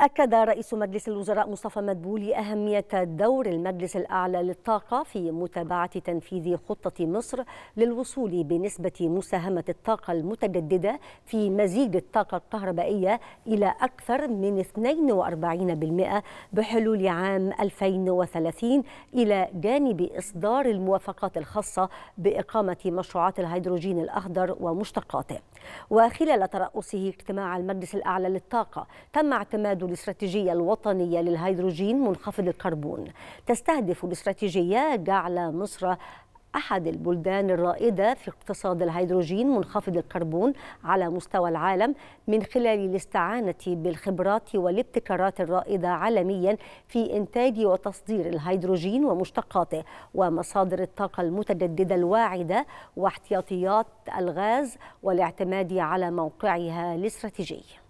أكد رئيس مجلس الوزراء مصطفى مدبولي أهمية دور المجلس الأعلى للطاقة في متابعة تنفيذ خطة مصر للوصول بنسبة مساهمة الطاقة المتجددة في مزيج الطاقة الكهربائية إلى أكثر من 42% بحلول عام 2030 إلى جانب إصدار الموافقات الخاصة بإقامة مشروعات الهيدروجين الأخضر ومشتقاته وخلال ترأسه اجتماع المجلس الأعلى للطاقة تم اعتماد الاستراتيجية الوطنية للهيدروجين منخفض الكربون تستهدف الاستراتيجية جعل مصر أحد البلدان الرائدة في اقتصاد الهيدروجين منخفض الكربون على مستوى العالم من خلال الاستعانة بالخبرات والابتكارات الرائدة عالميا في إنتاج وتصدير الهيدروجين ومشتقاته ومصادر الطاقة المتجددة الواعدة واحتياطيات الغاز والاعتماد على موقعها الاستراتيجي